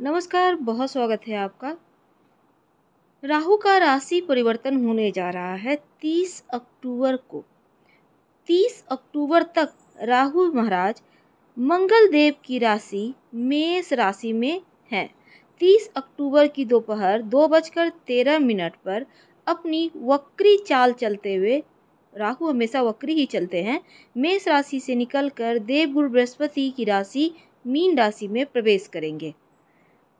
नमस्कार बहुत स्वागत है आपका राहु का राशि परिवर्तन होने जा रहा है 30 अक्टूबर को 30 अक्टूबर तक राहु महाराज मंगल देव की राशि मेष राशि में हैं 30 अक्टूबर की दोपहर दो बजकर तेरह मिनट पर अपनी वक्री चाल चलते हुए राहु हमेशा वक्री ही चलते हैं मेष राशि से निकलकर देवगुरु बृहस्पति की राशि मीन राशि में प्रवेश करेंगे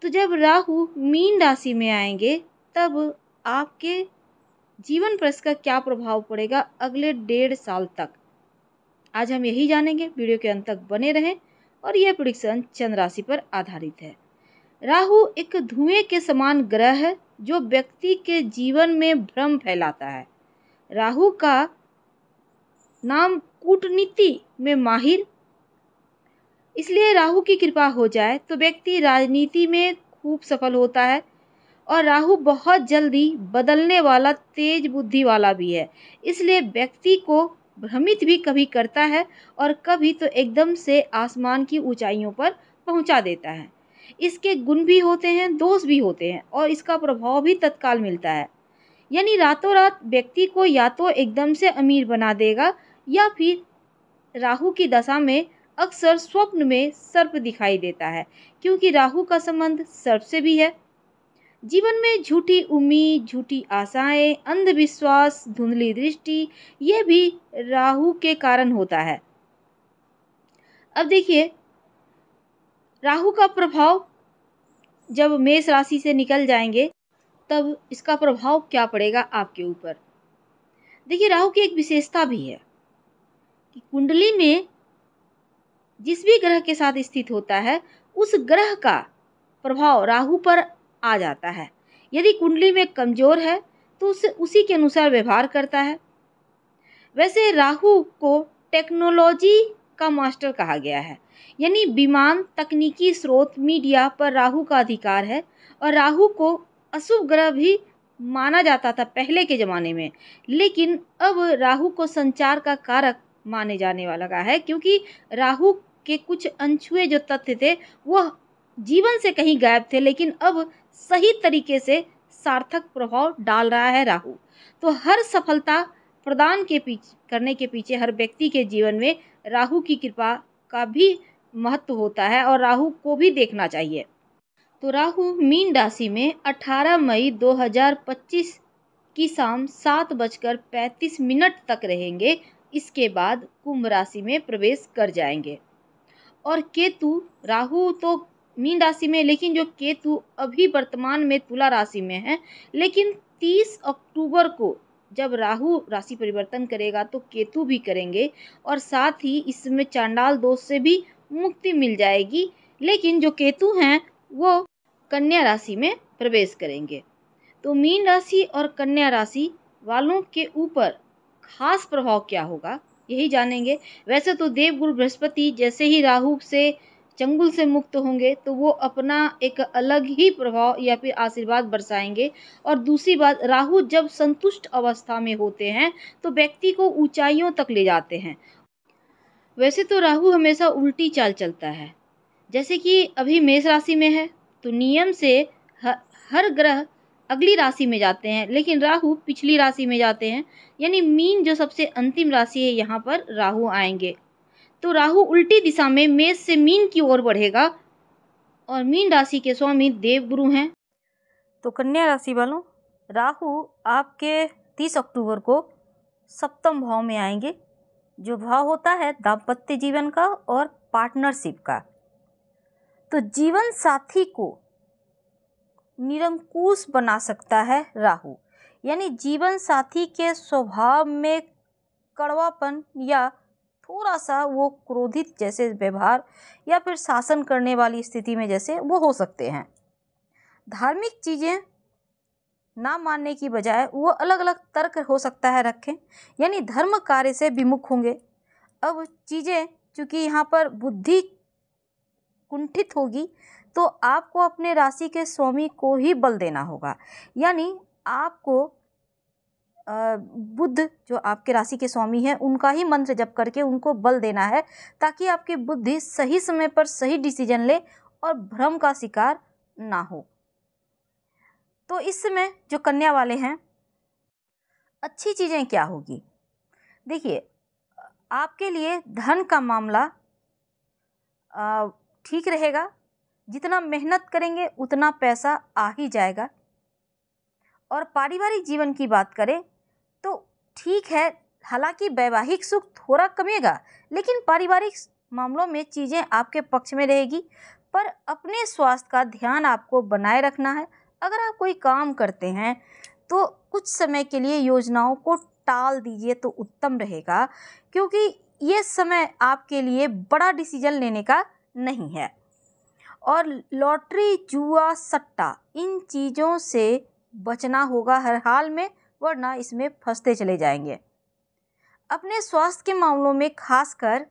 तो जब राहु मीन राशि में आएंगे तब आपके जीवन पर इसका क्या प्रभाव पड़ेगा अगले डेढ़ साल तक आज हम यही जानेंगे वीडियो के अंत तक बने रहें और यह प्रोडिक्शन चंद्र राशि पर आधारित है राहु एक धुएं के समान ग्रह है जो व्यक्ति के जीवन में भ्रम फैलाता है राहु का नाम कूटनीति में माहिर इसलिए राहु की कृपा हो जाए तो व्यक्ति राजनीति में खूब सफल होता है और राहु बहुत जल्दी बदलने वाला तेज बुद्धि वाला भी है इसलिए व्यक्ति को भ्रमित भी कभी करता है और कभी तो एकदम से आसमान की ऊंचाइयों पर पहुंचा देता है इसके गुण भी होते हैं दोष भी होते हैं और इसका प्रभाव भी तत्काल मिलता है यानी रातों रात व्यक्ति को या तो एकदम से अमीर बना देगा या फिर राहु की दशा में अक्सर स्वप्न में सर्प दिखाई देता है क्योंकि राहु का संबंध सर्प से भी है जीवन में झूठी उम्मीद झूठी आशाएं अंधविश्वास धुंधली दृष्टि यह भी राहु के कारण होता है अब देखिए राहु का प्रभाव जब मेष राशि से निकल जाएंगे तब इसका प्रभाव क्या पड़ेगा आपके ऊपर देखिए राहु की एक विशेषता भी है कि कुंडली में जिस भी ग्रह के साथ स्थित होता है उस ग्रह का प्रभाव राहु पर आ जाता है यदि कुंडली में कमजोर है तो उसे उसी के अनुसार व्यवहार करता है वैसे राहु को टेक्नोलॉजी का मास्टर कहा गया है यानी विमान तकनीकी स्रोत मीडिया पर राहु का अधिकार है और राहु को अशुभ ग्रह भी माना जाता था पहले के ज़माने में लेकिन अब राहु को संचार का कारक माने जाने वाला का है क्योंकि राहु के कुछ अनछुए जो तथ्य थे वह जीवन से कहीं गायब थे लेकिन अब सही तरीके से सार्थक प्रभाव डाल रहा है राहु तो हर सफलता प्रदान के पीछे करने के पीछे हर व्यक्ति के जीवन में राहु की कृपा का भी महत्व होता है और राहु को भी देखना चाहिए तो राहु मीन राशि में 18 मई 2025 की शाम सात बजकर पैंतीस मिनट तक रहेंगे इसके बाद कुंभ राशि में प्रवेश कर जाएंगे और केतु राहु तो मीन राशि में लेकिन जो केतु अभी वर्तमान में तुला राशि में है लेकिन तीस अक्टूबर को जब राहु राशि परिवर्तन करेगा तो केतु भी करेंगे और साथ ही इसमें चांडाल दोष से भी मुक्ति मिल जाएगी लेकिन जो केतु हैं वो कन्या राशि में प्रवेश करेंगे तो मीन राशि और कन्या राशि वालों के ऊपर खास प्रभाव क्या होगा यही जानेंगे वैसे तो देव गुरु बृहस्पति जैसे ही राहु से चंगुल से मुक्त होंगे तो वो अपना एक अलग ही प्रभाव या फिर आशीर्वाद बरसाएंगे और दूसरी बात राहु जब संतुष्ट अवस्था में होते हैं तो व्यक्ति को ऊंचाइयों तक ले जाते हैं वैसे तो राहु हमेशा उल्टी चाल चलता है जैसे कि अभी मेष राशि में है तो नियम से हर ग्रह अगली राशि में जाते हैं लेकिन राहु पिछली राशि में जाते हैं यानी मीन जो सबसे अंतिम राशि है यहाँ पर राहु आएंगे तो राहु उल्टी दिशा में मेष से मीन की ओर बढ़ेगा और मीन राशि के स्वामी देव गुरु हैं तो कन्या राशि वालों राहु आपके तीस अक्टूबर को सप्तम भाव में आएंगे जो भाव होता है दाम्पत्य जीवन का और पार्टनरशिप का तो जीवन साथी को निरंकुश बना सकता है राहु यानी जीवन साथी के स्वभाव में कड़वापन या थोड़ा सा वो क्रोधित जैसे व्यवहार या फिर शासन करने वाली स्थिति में जैसे वो हो सकते हैं धार्मिक चीज़ें ना मानने की बजाय वो अलग अलग तर्क हो सकता है रखें यानी धर्म कार्य से विमुख होंगे अब चीज़ें चूँकि यहाँ पर बुद्धि कुंठित होगी तो आपको अपने राशि के स्वामी को ही बल देना होगा यानी आपको बुद्ध जो आपके राशि के स्वामी हैं उनका ही मंत्र जप करके उनको बल देना है ताकि आपकी बुद्धि सही समय पर सही डिसीजन ले और भ्रम का शिकार ना हो तो इस समय जो कन्या वाले हैं अच्छी चीज़ें क्या होगी देखिए आपके लिए धन का मामला ठीक रहेगा जितना मेहनत करेंगे उतना पैसा आ ही जाएगा और पारिवारिक जीवन की बात करें तो ठीक है हालांकि वैवाहिक सुख थोड़ा कमेगा लेकिन पारिवारिक मामलों में चीज़ें आपके पक्ष में रहेगी पर अपने स्वास्थ्य का ध्यान आपको बनाए रखना है अगर आप कोई काम करते हैं तो कुछ समय के लिए योजनाओं को टाल दीजिए तो उत्तम रहेगा क्योंकि ये समय आपके लिए बड़ा डिसीजन लेने का नहीं है और लॉटरी जुआ सट्टा इन चीज़ों से बचना होगा हर हाल में वरना इसमें फंसते चले जाएंगे अपने स्वास्थ्य के मामलों में खासकर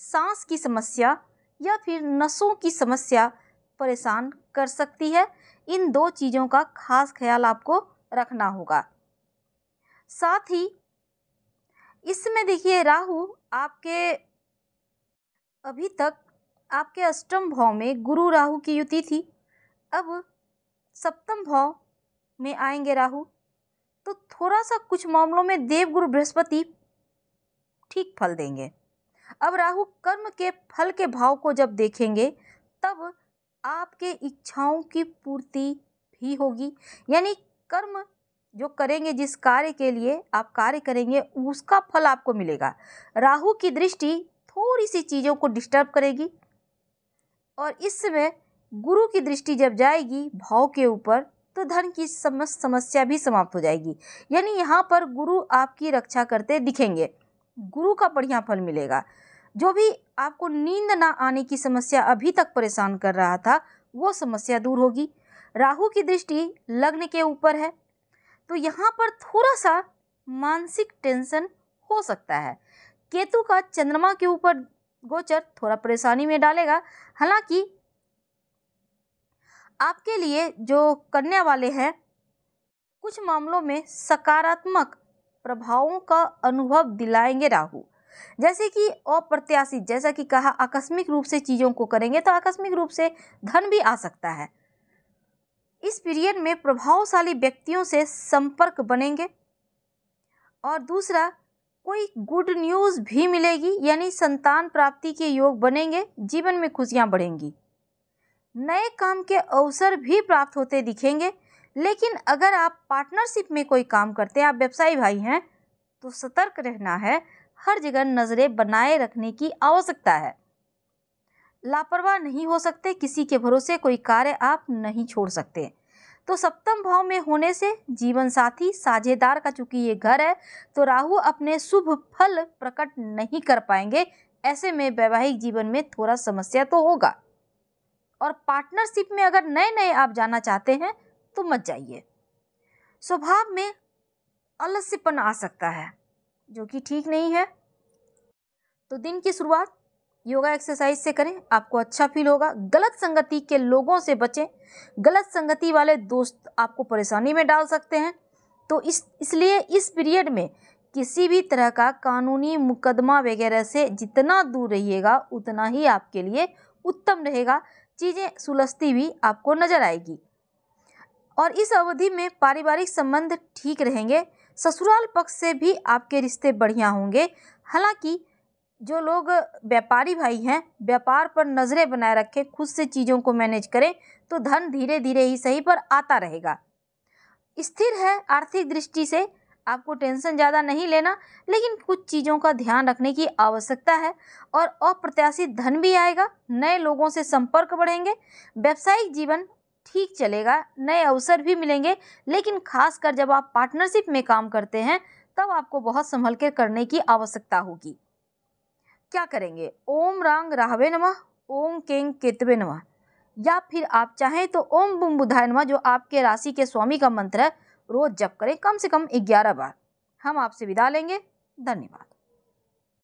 सांस की समस्या या फिर नसों की समस्या परेशान कर सकती है इन दो चीज़ों का खास ख्याल आपको रखना होगा साथ ही इसमें देखिए राहु आपके अभी तक आपके अष्टम भाव में गुरु राहु की युति थी अब सप्तम भाव में आएंगे राहु तो थोड़ा सा कुछ मामलों में देव गुरु बृहस्पति ठीक फल देंगे अब राहु कर्म के फल के भाव को जब देखेंगे तब आपके इच्छाओं की पूर्ति भी होगी यानी कर्म जो करेंगे जिस कार्य के लिए आप कार्य करेंगे उसका फल आपको मिलेगा राहु की दृष्टि थोड़ी सी चीज़ों को डिस्टर्ब करेगी और इस समय गुरु की दृष्टि जब जाएगी भाव के ऊपर तो धन की समस्त समस्या भी समाप्त हो जाएगी यानी यहाँ पर गुरु आपकी रक्षा करते दिखेंगे गुरु का बढ़िया फल मिलेगा जो भी आपको नींद ना आने की समस्या अभी तक परेशान कर रहा था वो समस्या दूर होगी राहु की दृष्टि लग्न के ऊपर है तो यहाँ पर थोड़ा सा मानसिक टेंशन हो सकता है केतु का चंद्रमा के ऊपर गोचर थोड़ा परेशानी में डालेगा हालांकि आपके लिए जो करने वाले हैं कुछ मामलों में सकारात्मक प्रभावों का अनुभव दिलाएंगे राहु जैसे कि अप्रत्याशित जैसा कि कहा आकस्मिक रूप से चीज़ों को करेंगे तो आकस्मिक रूप से धन भी आ सकता है इस पीरियड में प्रभावशाली व्यक्तियों से संपर्क बनेंगे और दूसरा कोई गुड न्यूज़ भी मिलेगी यानी संतान प्राप्ति के योग बनेंगे जीवन में खुशियाँ बढ़ेंगी नए काम के अवसर भी प्राप्त होते दिखेंगे लेकिन अगर आप पार्टनरशिप में कोई काम करते हैं आप व्यवसायी भाई हैं तो सतर्क रहना है हर जगह नज़रें बनाए रखने की आवश्यकता है लापरवाह नहीं हो सकते किसी के भरोसे कोई कार्य आप नहीं छोड़ सकते तो सप्तम भाव में होने से जीवन साथी साझेदार का चूंकि ये घर है तो राहु अपने शुभ फल प्रकट नहीं कर पाएंगे ऐसे में वैवाहिक जीवन में थोड़ा समस्या तो होगा और पार्टनरशिप में अगर नए नए आप जाना चाहते हैं तो मत जाइए स्वभाव में अलस्यपन आ सकता है जो कि ठीक नहीं है तो दिन की शुरुआत योगा एक्सरसाइज से करें आपको अच्छा फील होगा गलत संगति के लोगों से बचें गलत संगति वाले दोस्त आपको परेशानी में डाल सकते हैं तो इस इसलिए इस पीरियड में किसी भी तरह का कानूनी मुकदमा वगैरह से जितना दूर रहिएगा उतना ही आपके लिए उत्तम रहेगा चीज़ें सुलझती भी आपको नजर आएगी और इस अवधि में पारिवारिक संबंध ठीक रहेंगे ससुराल पक्ष से भी आपके रिश्ते बढ़िया होंगे हालांकि जो लोग व्यापारी भाई हैं व्यापार पर नज़रें बनाए रखें खुद से चीज़ों को मैनेज करें तो धन धीरे धीरे ही सही पर आता रहेगा स्थिर है आर्थिक दृष्टि से आपको टेंशन ज़्यादा नहीं लेना लेकिन कुछ चीज़ों का ध्यान रखने की आवश्यकता है और अप्रत्याशित धन भी आएगा नए लोगों से संपर्क बढ़ेंगे व्यावसायिक जीवन ठीक चलेगा नए अवसर भी मिलेंगे लेकिन खासकर जब आप पार्टनरशिप में काम करते हैं तब आपको बहुत संभल कर करने की आवश्यकता होगी क्या करेंगे ओम रांग राहवे नमः ओम केंग केतवे नमः या फिर आप चाहें तो ओम बुम बुधाय नमः जो आपके राशि के स्वामी का मंत्र है रोज जप करें कम से कम ग्यारह बार हम आपसे विदा लेंगे धन्यवाद